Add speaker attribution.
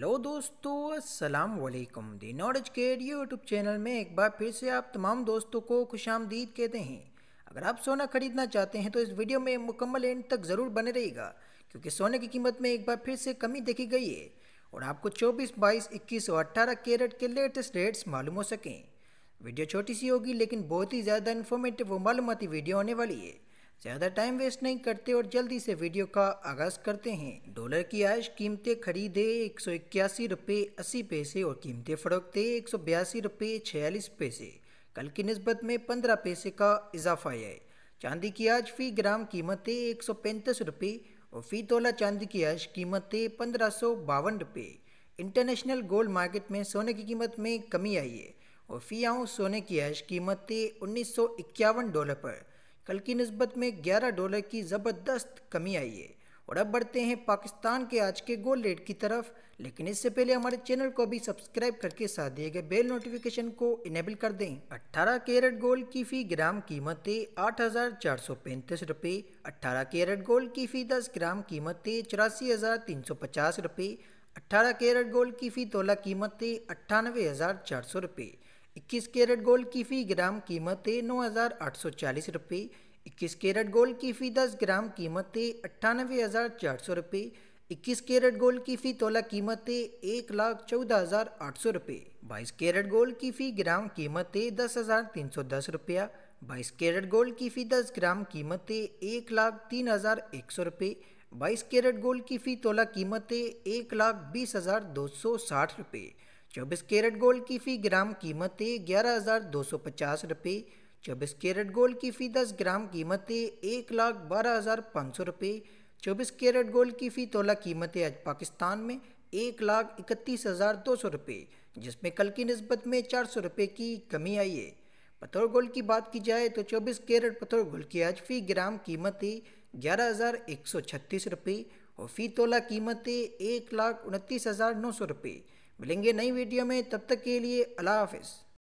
Speaker 1: hello दोस्तों अस्सलाम वालेकुम दी नॉलेज के यूट्यूब चैनल में एक बार फिर से आप तमाम दोस्तों को खुश आमदीद कहते हैं अगर आप सोना खरीदना चाहते हैं तो इस वीडियो में मुकम्मल एंड तक ज़रूर बने रहेगा क्योंकि सोने की कीमत में एक बार फिर से कमी देखी गई है और आपको 24, 22, 21 और अट्ठारह कैरेट के लेटेस्ट रेट्स मालूम हो सकें वीडियो छोटी सी होगी लेकिन बहुत ही ज़्यादा इन्फॉर्मेटिव व मालूमती वीडियो होने वाली है ज़्यादा टाइम वेस्ट नहीं करते और जल्दी से वीडियो का आगाज़ करते हैं डॉलर की आज कीमतें खरीदे एक सौ इक्यासी रुपये अस्सी पैसे और कीमतें फरोखते एक सौ बयासी रुपये छियालीस पैसे कल की नस्बत में पंद्रह पैसे का इजाफा आया है चांदी की आज फ़ी ग्राम कीमतें एक सौ पैंतीस रुपये और फ़ी तोला चांदी की आज कीमतें पंद्रह सौ बावन रुपये इंटरनेशनल गोल्ड मार्केट में सोने की कीमत में कमी आई है और फ़ी आऊँ सोने की आज कीमतें उन्नीस सौ इक्यावन डॉलर पर कल की नस्बत में 11 डॉलर की ज़बरदस्त कमी आई है और अब बढ़ते हैं पाकिस्तान के आज के गोल रेट की तरफ लेकिन इससे पहले हमारे चैनल को भी सब्सक्राइब करके साथ दिए गए बेल नोटिफिकेशन को इनेबल कर दें 18 कैरेट गोल्ड की फ़ी ग्राम कीमत आठ हज़ार चार सौ पैंतीस रुपये अट्ठारह कैरेट गोल्ड की फ़ी दस ग्राम कीमत चौरासी हज़ार तीन सौ पचास रुपये अट्ठारह कैरेट गोल्ड की फ़ी तोला कीमत अट्ठानवे हज़ार चार सौ रुपये इक्कीस कैरेट गोल्ड की फ़ी ग्राम कीमत है नौ हज़ार आठ सौ चालीस रुपये इक्कीस कैरेट गोल्ड की फ़ी दस ग्राम कीमत है अट्ठानवे हज़ार चार सौ रुपये इक्कीस कैरेट गोल्ड की फ़ी तोला कीमत है एक लाख चौदह हज़ार आठ सौ रुपये बाईस कैरेट गोल्ड की फ़ी ग्राम कीमत है दस हज़ार तीन सौ दस रुपया बाईस कैरेट गोल्ड की फ़ी दस ग्राम कीमत है एक लाख तीन हज़ार एक सौ रुपये बाईस कैरेट गोल्ड की फ़ी तोला कीमत है एक लाख बीस हज़ार दो सौ साठ रुपये चौबीस कैरेट गोल्ड की फ़ी ग्राम कीमत है ग्यारह हज़ार दो सौ पचास रुपये चौबीस कैरेट गोल्ड की फ़ी दस ग्राम कीमत है एक लाख बारह हज़ार पाँच सौ रुपये चौबीस कैरेट गोल्ड की फ़ी तोला कीमत है आज पाकिस्तान में एक लाख इकतीस हज़ार दो सौ रुपये जिसमें कल की नस्बत में चार सौ रुपये की कमी आई है पत्थर गोल्ड की बात की जाए तो चौबीस कैरेट पत्थर गोल्ड की आज फ़ी ग्राम कीमत है ग्यारह हज़ार एक सौ छत्तीस रुपये और फ़ी तोला कीमत है एक लाख उनतीस हज़ार नौ सौ रुपये मिलेंगे नई वीडियो में तब तक के लिए अल्लाह हाफिज़